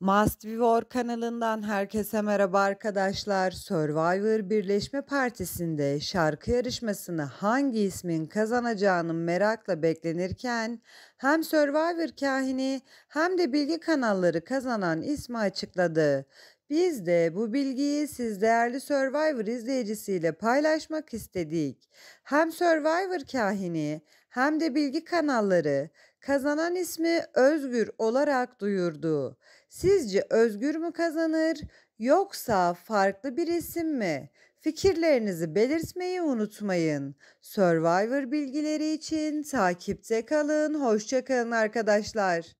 Must Vivor kanalından herkese merhaba arkadaşlar. Survivor Birleşme Partisi'nde şarkı yarışmasını hangi ismin kazanacağını merakla beklenirken hem Survivor kahini hem de bilgi kanalları kazanan ismi açıkladı. Biz de bu bilgiyi siz değerli Survivor izleyicisiyle paylaşmak istedik. Hem Survivor kahini hem de bilgi kanalları kazanan ismi Özgür olarak duyurdu. Sizce Özgür mü kazanır yoksa farklı bir isim mi? Fikirlerinizi belirtmeyi unutmayın. Survivor bilgileri için takipte kalın. Hoşçakalın arkadaşlar.